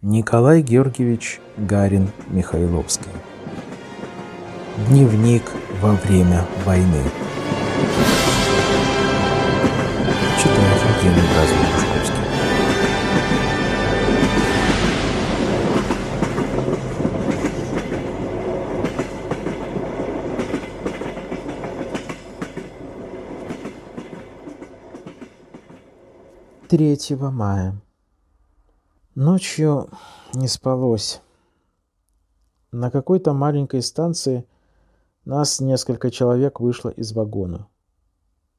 Николай Георгиевич Гарин Михайловский. Дневник во время войны. Читает Евгений Бразович. Третьего мая. Ночью не спалось. На какой-то маленькой станции нас несколько человек вышло из вагона.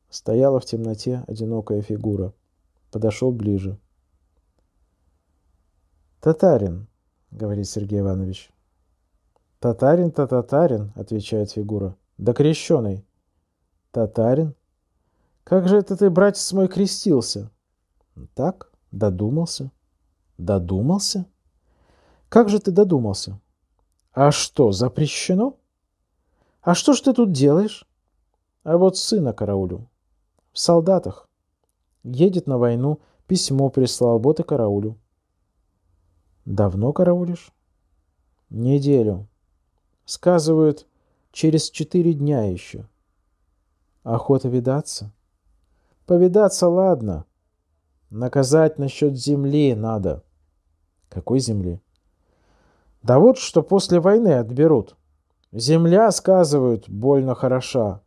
Стояла в темноте одинокая фигура. Подошел ближе. «Татарин», — говорит Сергей Иванович. «Татарин-то татарин», — отвечает фигура. «Да крещеный». «Татарин? Как же это ты, братец мой, крестился?» «Так, додумался». Додумался? Как же ты додумался? А что, запрещено? А что ж ты тут делаешь? А вот сына караулю. В солдатах. Едет на войну, письмо прислал, боты караулю. Давно караулишь? Неделю. Сказывают, через четыре дня еще. Охота видаться? Повидаться ладно. Наказать насчет земли надо. — какой земли? Да вот что после войны отберут. Земля, сказывают, больно хороша.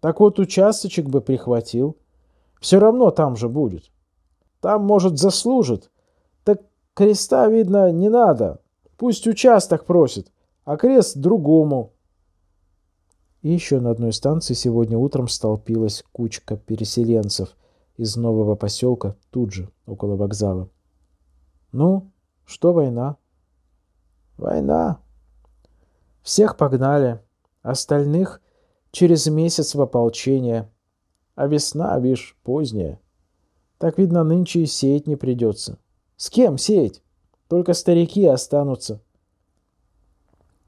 Так вот участочек бы прихватил. Все равно там же будет. Там, может, заслужит. Так креста, видно, не надо. Пусть участок просит, а крест другому. И еще на одной станции сегодня утром столпилась кучка переселенцев из нового поселка тут же, около вокзала. «Ну, что война? Война. Всех погнали, остальных через месяц в ополчение. А весна, вишь, поздняя. Так, видно, нынче и сеять не придется. С кем сеять? Только старики останутся.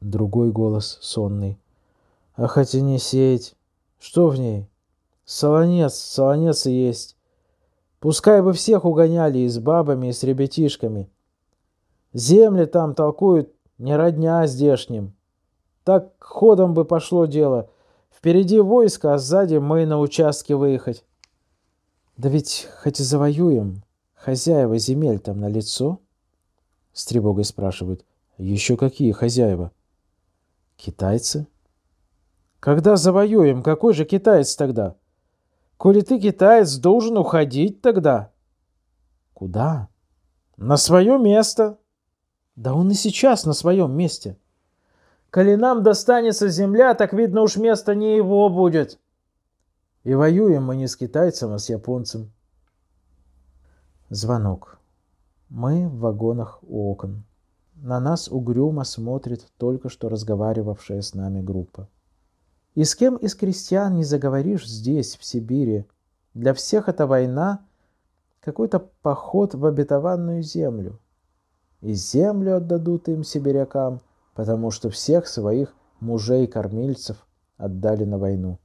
Другой голос сонный. А хоть и не сеять. Что в ней? Солонец, солонец и есть. Пускай бы всех угоняли и с бабами, и с ребятишками. — Земли там толкуют не родня здешним. Так ходом бы пошло дело. Впереди войско, а сзади мы на участке выехать. Да ведь хоть и завоюем, хозяева земель там на лицо? С тревогой спрашивают. Еще какие хозяева? Китайцы? Когда завоюем, какой же китаец тогда? Коли ты китаец, должен уходить тогда. Куда? На свое место. Да он и сейчас на своем месте. Коли нам достанется земля, так видно уж место не его будет. И воюем мы не с китайцем, а с японцем. Звонок. Мы в вагонах у окон. На нас угрюмо смотрит только что разговаривавшая с нами группа. И с кем из крестьян не заговоришь здесь, в Сибири? Для всех эта война — какой-то поход в обетованную землю — и землю отдадут им сибирякам, потому что всех своих мужей-кормильцев отдали на войну.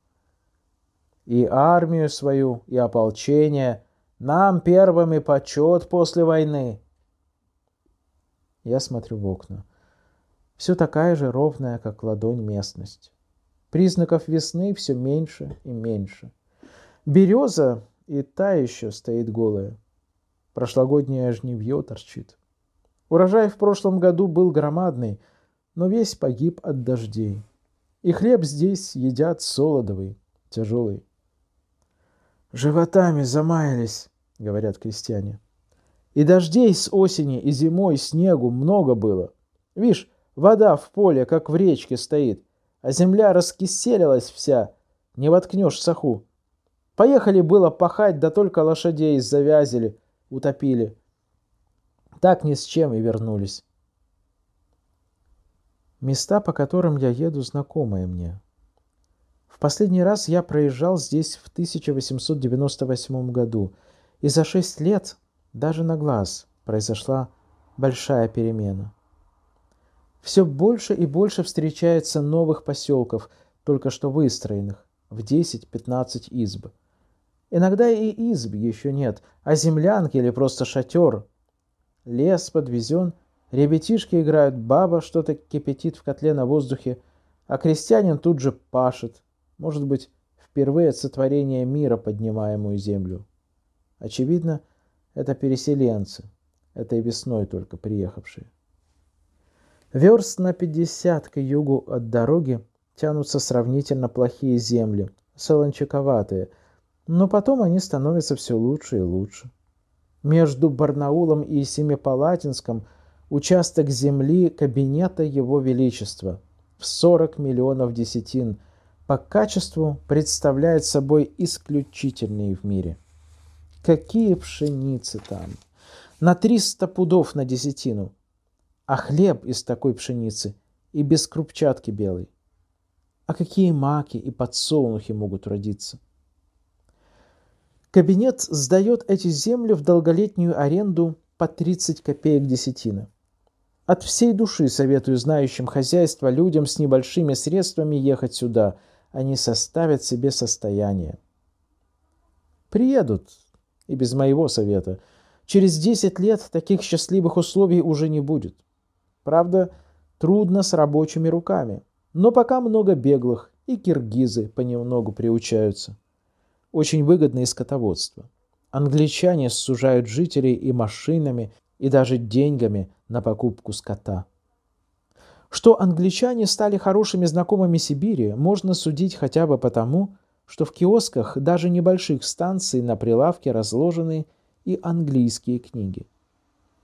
И армию свою, и ополчение нам первыми почет после войны. Я смотрю в окна. Все такая же ровная, как ладонь местность. Признаков весны все меньше и меньше. Береза и та еще стоит голая. Прошлогоднее жневье торчит. Урожай в прошлом году был громадный, но весь погиб от дождей. И хлеб здесь едят солодовый, тяжелый. «Животами замаялись», — говорят крестьяне. «И дождей с осени и зимой снегу много было. Вишь, вода в поле, как в речке, стоит, а земля раскиселилась вся, не воткнешь саху. Поехали было пахать, да только лошадей завязили, утопили. Так ни с чем и вернулись. Места, по которым я еду, знакомые мне. В последний раз я проезжал здесь в 1898 году, и за шесть лет, даже на глаз, произошла большая перемена. Все больше и больше встречается новых поселков, только что выстроенных, в 10-15 изб. Иногда и изб еще нет, а землянки или просто шатер Лес подвезен, ребятишки играют, баба что-то кипятит в котле на воздухе, а крестьянин тут же пашет, может быть, впервые от сотворения мира поднимаемую землю. Очевидно, это переселенцы, этой весной только приехавшие. Верст на 50 к югу от дороги тянутся сравнительно плохие земли, солончаковатые, но потом они становятся все лучше и лучше между Барнаулом и Семипалатинском участок земли кабинета Его Величества в 40 миллионов десятин по качеству представляет собой исключительные в мире. Какие пшеницы там! На 300 пудов на десятину. А хлеб из такой пшеницы и без крупчатки белой. А какие маки и подсолнухи могут родиться? Кабинет сдает эти земли в долголетнюю аренду по 30 копеек десятины. От всей души советую знающим хозяйство людям с небольшими средствами ехать сюда. Они составят себе состояние. Приедут, и без моего совета. Через 10 лет таких счастливых условий уже не будет. Правда, трудно с рабочими руками. Но пока много беглых, и киргизы понемногу приучаются очень выгодное скотоводство. Англичане сужают жителей и машинами, и даже деньгами на покупку скота. Что англичане стали хорошими знакомыми Сибири, можно судить хотя бы потому, что в киосках даже небольших станций на прилавке разложены и английские книги.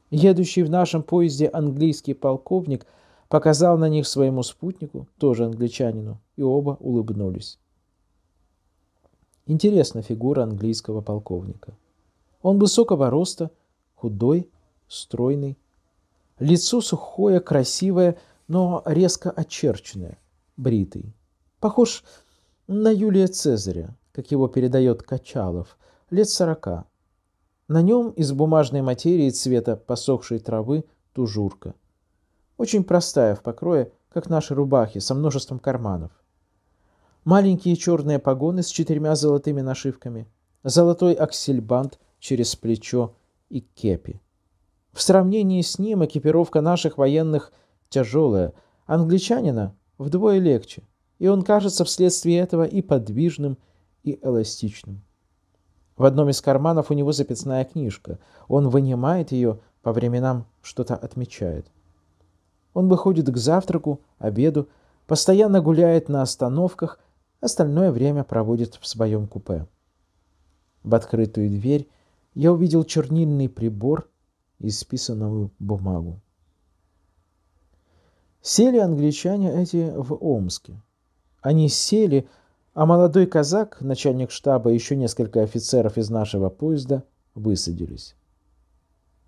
Едущий в нашем поезде английский полковник показал на них своему спутнику, тоже англичанину, и оба улыбнулись. Интересна фигура английского полковника. Он высокого роста, худой, стройный. Лицо сухое, красивое, но резко очерченное, бритый. Похож на Юлия Цезаря, как его передает Качалов, лет сорока. На нем из бумажной материи цвета посохшей травы тужурка. Очень простая в покрое, как наши рубахи, со множеством карманов маленькие черные погоны с четырьмя золотыми нашивками, золотой аксельбант через плечо и кепи. В сравнении с ним экипировка наших военных тяжелая, англичанина вдвое легче, и он кажется вследствие этого и подвижным, и эластичным. В одном из карманов у него записная книжка. Он вынимает ее, по временам что-то отмечает. Он выходит к завтраку, обеду, постоянно гуляет на остановках, остальное время проводит в своем купе. В открытую дверь я увидел чернильный прибор и списанную бумагу. Сели англичане эти в Омске. Они сели, а молодой казак, начальник штаба и еще несколько офицеров из нашего поезда высадились.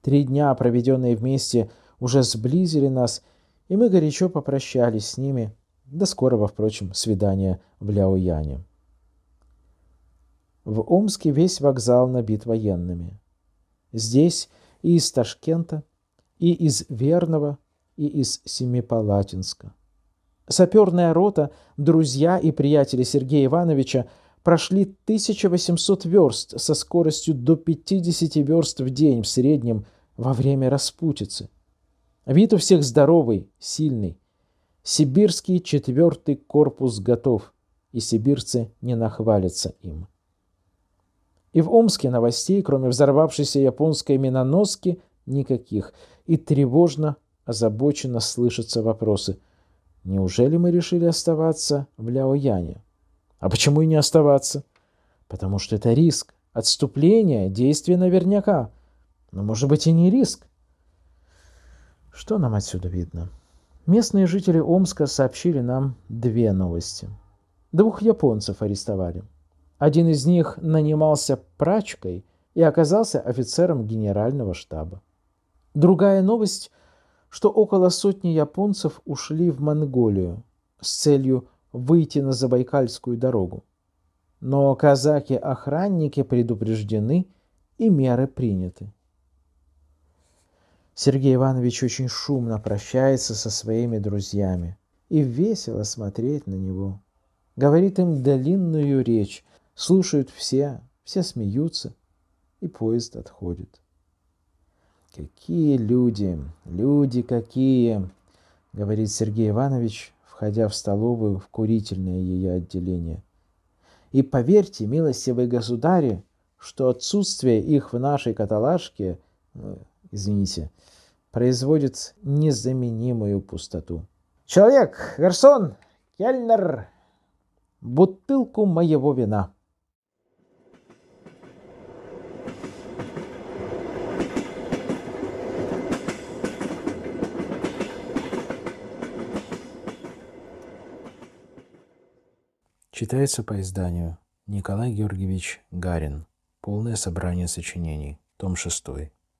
Три дня, проведенные вместе, уже сблизили нас, и мы горячо попрощались с ними – до скорого, впрочем, свидания в Ляояне. В Омске весь вокзал набит военными. Здесь и из Ташкента, и из Верного, и из Семипалатинска. Саперная рота, друзья и приятели Сергея Ивановича прошли 1800 верст со скоростью до 50 верст в день в среднем во время распутицы. Вид у всех здоровый, сильный. Сибирский четвертый корпус готов, и сибирцы не нахвалятся им. И в Омске новостей, кроме взорвавшейся японской миноноски, никаких. И тревожно, озабоченно слышатся вопросы. Неужели мы решили оставаться в Ляояне? А почему и не оставаться? Потому что это риск. Отступление, действие наверняка. Но может быть и не риск. Что нам отсюда видно? Местные жители Омска сообщили нам две новости. Двух японцев арестовали. Один из них нанимался прачкой и оказался офицером генерального штаба. Другая новость, что около сотни японцев ушли в Монголию с целью выйти на Забайкальскую дорогу. Но казаки-охранники предупреждены и меры приняты. Сергей Иванович очень шумно прощается со своими друзьями. И весело смотреть на него. Говорит им длинную речь. Слушают все, все смеются. И поезд отходит. «Какие люди! Люди какие!» — говорит Сергей Иванович, входя в столовую в курительное ее отделение. «И поверьте, милостивые государи, что отсутствие их в нашей каталажке э, извините, производит незаменимую пустоту. «Человек! Гарсон! Кельнер! Бутылку моего вина!» Читается по изданию Николай Георгиевич Гарин. Полное собрание сочинений. Том 6.